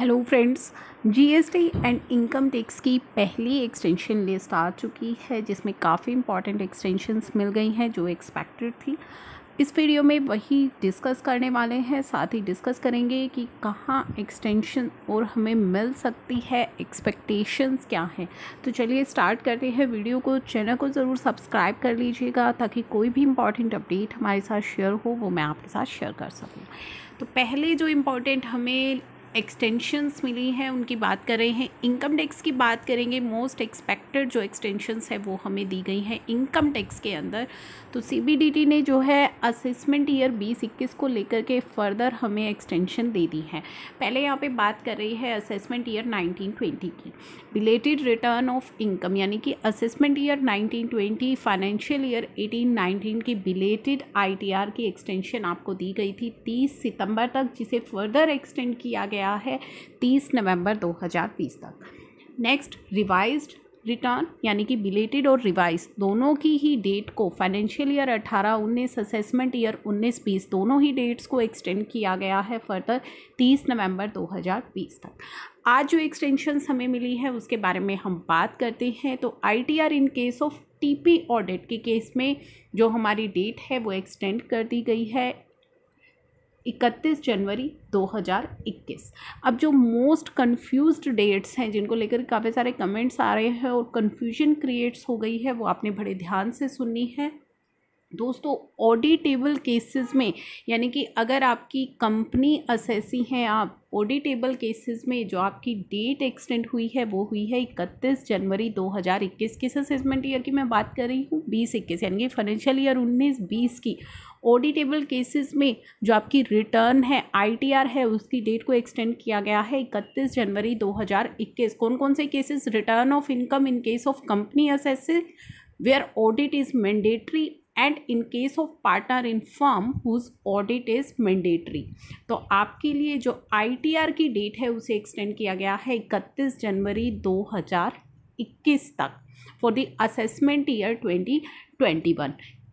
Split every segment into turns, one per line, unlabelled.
hello friends GST and income tax की पहली extension list आ चुकी है जिसमें काफ़ी इंपॉर्टेंट एक्सटेंशंस मिल गई हैं जो एक्सपेक्टेड थी इस वीडियो में वही डिस्कस करने वाले हैं साथ ही डिस्कस करेंगे कि कहाँ एक्सटेंशन और हमें मिल सकती है एक्सपेक्टेशंस क्या हैं तो चलिए स्टार्ट करते हैं वीडियो को चैनल को ज़रूर सब्सक्राइब कर लीजिएगा ताकि कोई भी इम्पॉर्टेंट अपडेट हमारे साथ शेयर हो वो मैं आपके साथ शेयर कर सकूँ तो पहले जो इम्पोर्टेंट हमें एक्सटेंशंस मिली हैं उनकी बात कर रहे हैं इनकम टैक्स की बात करेंगे मोस्ट एक्सपेक्टेड जो एक्सटेंशंस है वो हमें दी गई हैं इनकम टैक्स के अंदर तो सीबीडीटी ने जो है असेसमेंट ईयर बीस इक्कीस को लेकर के फर्दर हमें एक्सटेंशन दे दी है पहले यहाँ पे बात कर रही है असेसमेंट ईयर नाइनटीन ट्वेंटी की रिलेटेड रिटर्न ऑफ इनकम यानी कि assessment year nineteen twenty financial year eighteen nineteen की बिलेटेड आई की एक्सटेंशन आपको दी गई थी तीस सितंबर तक जिसे फर्दर एक्सटेंड किया गया गया है 30 नवंबर 2020 तक नेक्स्ट रिवाइज्ड रिटर्न यानी कि बिलेटेड और रिवाइज दोनों की ही डेट को फाइनेंशियल ईयर अठारह उन्नीस असेसमेंट ईयर उन्नीस बीस दोनों ही डेट्स को एक्सटेंड किया गया है फर्दर तीस नवंबर दो हज़ार बीस तक आज जो एक्सटेंशंस हमें मिली है उसके बारे में हम बात करते हैं तो ITR in case of TP audit के केस में जो हमारी डेट है वो एक्सटेंड कर दी गई है इकतीस जनवरी 2021 अब जो मोस्ट कंफ्यूज्ड डेट्स हैं जिनको लेकर काफ़ी सारे कमेंट्स आ रहे हैं और कंफ्यूजन क्रिएट्स हो गई है वो आपने बड़े ध्यान से सुननी है दोस्तों ऑडिटेबल केसेस में यानी कि अगर आपकी कंपनी असेसी हैं आप ऑडिटेबल केसेस में जो आपकी डेट एक्सटेंड हुई है वो हुई है इकतीस जनवरी 2021 किस असेसमेंट ईयर की मैं बात कर रही हूँ बीस इक्कीस यानी कि फाइनेंशियल ईयर उन्नीस बीस की ऑडिटेबल केसेस में जो आपकी रिटर्न है आईटीआर है उसकी डेट को एक्सटेंड किया गया है 31 जनवरी 2021 कौन कौन से cases return of income in case of company assessees where audit is mandatory and in case of partner in firm whose audit is mandatory तो आपके लिए जो आर की डेट है उसे एक्सटेंड किया गया है इकतीस जनवरी 2021 तक फॉर द असेसमेंट ईयर 2021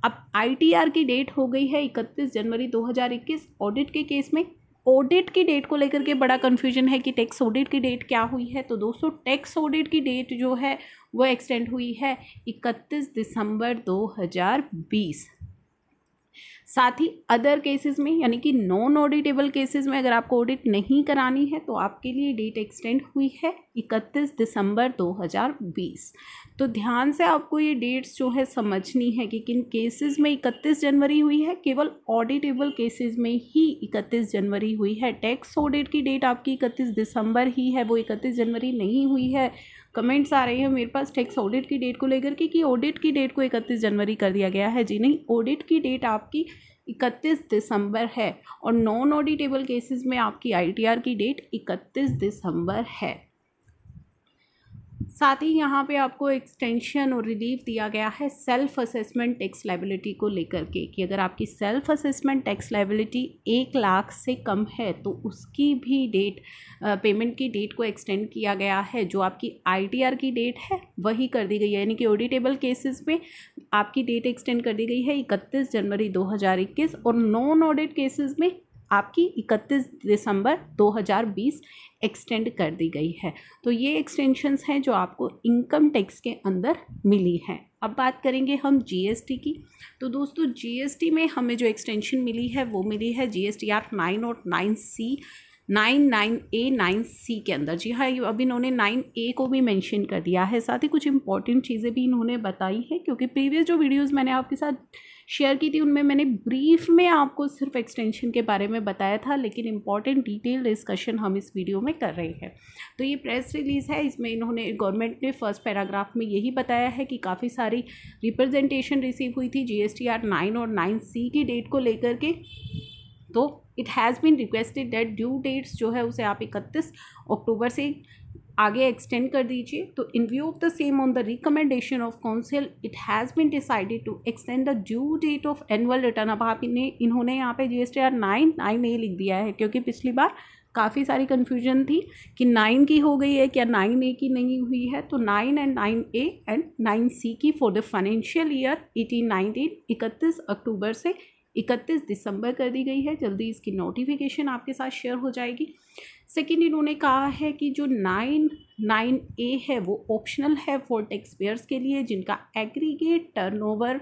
अब आर की डेट हो गई है 31 जनवरी 2021 ऑडिट के केस में ऑडिट की डेट को लेकर के बड़ा कन्फ्यूजन है कि टैक्स ऑडिट की डेट क्या हुई है तो दोस्तों टैक्स ऑडिट की डेट जो है वो एक्सटेंड हुई है 31 दिसंबर 2020 साथ ही अदर केसेस में यानी कि नॉन ऑडिटेबल केसेस में अगर आपको ऑडिट नहीं करानी है तो आपके लिए डेट एक्सटेंड हुई है 31 दिसंबर 2020 तो ध्यान से आपको ये डेट्स जो है समझनी है कि किन केसेस में 31 जनवरी हुई है केवल ऑडिटेबल केसेस में ही 31 जनवरी हुई है टैक्स ऑडिट की डेट आपकी इकतीस दिसंबर ही है वो इकतीस जनवरी नहीं हुई है कमेंट्स आ रही है मेरे पास टैक्स ऑडिट की डेट को लेकर के कि ऑडिट की डेट को इकतीस जनवरी कर दिया गया है जी नहीं ऑडिट की डेट आपकी इकतीस दिसंबर है और नॉन ऑडिटेबल केसेस में आपकी आईटीआर की डेट इकतीस दिसंबर है साथ ही यहाँ पे आपको एक्सटेंशन और रिलीफ दिया गया है सेल्फ असेसमेंट टैक्स लाइबिलिटी को लेकर के कि अगर आपकी सेल्फ असेसमेंट टैक्स लाइबिलिटी एक लाख से कम है तो उसकी भी डेट पेमेंट की डेट को एक्सटेंड किया गया है जो आपकी आईटीआर की डेट है वही कर दी गई है यानी कि ऑडिटेबल केसेस में आपकी डेट एक्सटेंड कर दी गई है इकतीस जनवरी दो और नॉन ऑडिट केसेज में आपकी 31 दिसंबर 2020 एक्सटेंड कर दी गई है तो ये एक्सटेंशंस हैं जो आपको इनकम टैक्स के अंदर मिली हैं अब बात करेंगे हम जीएसटी की तो दोस्तों जीएसटी में हमें जो एक्सटेंशन मिली है वो मिली है जीएसटी आर नाइन और nine C nine nine A nine C के अंदर जी हाँ अब इन्होंने नाइन ए को भी मेंशन कर दिया है साथ ही कुछ इंपॉर्टेंट चीज़ें भी इन्होंने बताई हैं क्योंकि प्रीवियस जो वीडियोस मैंने आपके साथ शेयर की थी उनमें मैंने ब्रीफ में आपको सिर्फ एक्सटेंशन के बारे में बताया था लेकिन इंपॉर्टेंट डिटेल डिस्कशन हम इस वीडियो में कर रहे हैं तो ये प्रेस रिलीज़ है इसमें इन्होंने गवर्नमेंट ने फर्स्ट पैराग्राफ में यही बताया है कि काफ़ी सारी रिप्रेजेंटेशन रिसीव हुई थी जी एस और नाइन सी की डेट को लेकर के तो it has been requested date due dates जो है उसे आप इकतीस अक्टूबर से आगे एक्सटेंड कर दीजिए तो in view of the same on the recommendation of council it has been decided to extend the due date of annual return अब आप इन्हें इन्होंने यहाँ पे G S T R nine nine A लिख दिया है क्योंकि पिछली बार काफ़ी सारी कन्फ्यूजन थी कि नाइन की हो गई है क्या नाइन ए की नहीं हुई है तो nine and nine A and nine C की for the financial year eighteen nineteen इकतीस अक्टूबर से इकतीस दिसंबर कर दी गई है जल्दी इसकी नोटिफिकेशन आपके साथ शेयर हो जाएगी सेकेंड इन्होंने कहा है कि जो नाइन नाइन ए है वो ऑप्शनल है फॉर टैक्स पेयर्स के लिए जिनका aggregate turnover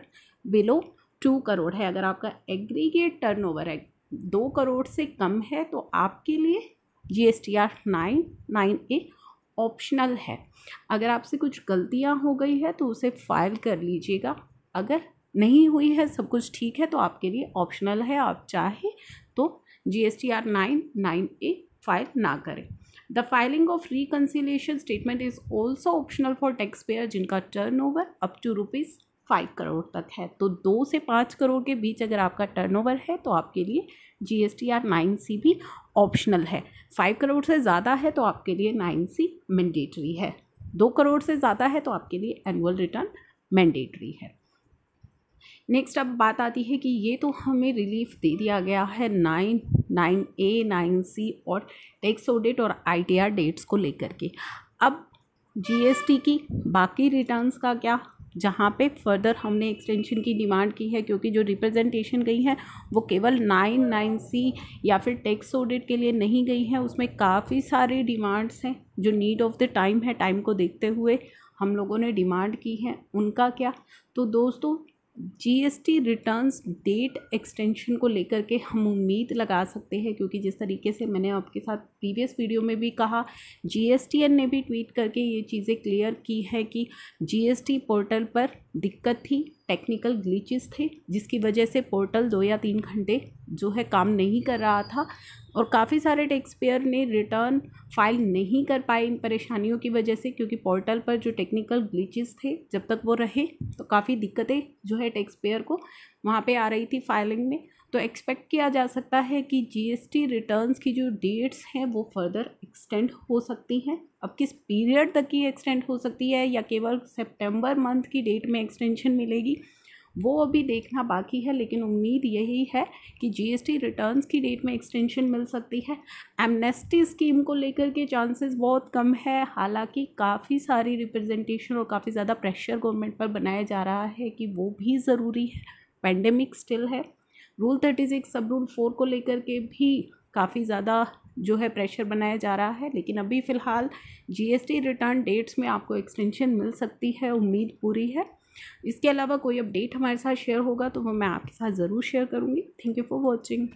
below two crore है अगर आपका एग्रीगेट टर्नओवर है दो करोड़ से कम है तो आपके लिए G S T R nine nine A optional है अगर आपसे कुछ गलतियां हो गई है तो उसे फाइल कर लीजिएगा अगर नहीं हुई है सब कुछ ठीक है तो आपके लिए ऑप्शनल है आप चाहे तो G S T R nine nine A file ना करें the filing of reconciliation statement is also optional for tax payer जिनका turnover up to rupees five crore तक है तो दो से पाँच करोड़ के बीच अगर आपका टर्नओवर है तो आपके लिए G S T R nine C भी ऑप्शनल है फाइव करोड़ से ज़्यादा है तो आपके लिए नाइन सी मैंडेटरी है दो करोड़ से ज़्यादा है तो आपके लिए एनुअल रिटर्न मैंडेटरी है नेक्स्ट अब बात आती है कि ये तो हमें रिलीफ दे दिया गया है nine nine A nine C और टैक्स ऑडिट और आईटीआर डेट्स को लेकर के अब जीएसटी की बाकी रिटर्न्स का क्या जहाँ पे फर्दर हमने एक्सटेंशन की डिमांड की है क्योंकि जो रिप्रेजेंटेशन गई है वो केवल नाइन नाइन सी या फिर टैक्स ऑडिट के लिए नहीं गई है उसमें काफ़ी सारे डिमांड्स हैं जो नीड ऑफ द टाइम है टाइम को देखते हुए हम लोगों ने डिमांड की है उनका क्या तो दोस्तों जीएसटी रिटर्न्स डेट एक्सटेंशन को लेकर के हम उम्मीद लगा सकते हैं क्योंकि जिस तरीके से मैंने आपके साथ प्रीवियस वीडियो में भी कहा जी ने भी ट्वीट करके ये चीज़ें क्लियर की है कि जी पोर्टल पर दिक्कत थी टेक्निकल ग्लीचेस थे जिसकी वजह से पोर्टल दो या तीन घंटे जो है काम नहीं कर रहा था और काफ़ी सारे टैक्स पेयर ने रिटर्न फाइल नहीं कर पाए इन परेशानियों की वजह से क्योंकि पोर्टल पर जो टेक्निकल ग्लीचेस थे जब तक वो रहे तो काफ़ी दिक्कतें जो है टैक्स पेयर को वहाँ पे आ रही थी फाइलिंग में तो एक्सपेक्ट किया जा सकता है कि जीएसटी रिटर्न्स की जो डेट्स हैं वो फर्दर एक्सटेंड हो सकती हैं अब किस पीरियड तक की एक्सटेंड हो सकती है या केवल सितंबर मंथ की डेट में एक्सटेंशन मिलेगी वो अभी देखना बाकी है लेकिन उम्मीद यही है कि जीएसटी रिटर्न्स की डेट में एक्सटेंशन मिल सकती है एमनेस्टी स्कीम को लेकर के चांसेस बहुत कम है हालांकि काफ़ी सारी रिप्रेजेंटेशन और काफ़ी ज़्यादा प्रेशर गवर्नमेंट पर बनाया जा रहा है कि वो भी ज़रूरी है पेंडेमिक स्टिल है rule thirty six sub rule four को लेकर के भी काफ़ी ज़्यादा जो है प्रेशर बनाया जा रहा है लेकिन अभी फ़िलहाल जीएसटी रिटर्न डेट्स में आपको एक्सटेंशन मिल सकती है उम्मीद पूरी है इसके अलावा कोई अपडेट हमारे साथ शेयर होगा तो वो मैं आपके साथ ज़रूर शेयर करूँगी थैंक यू फॉर वॉचिंग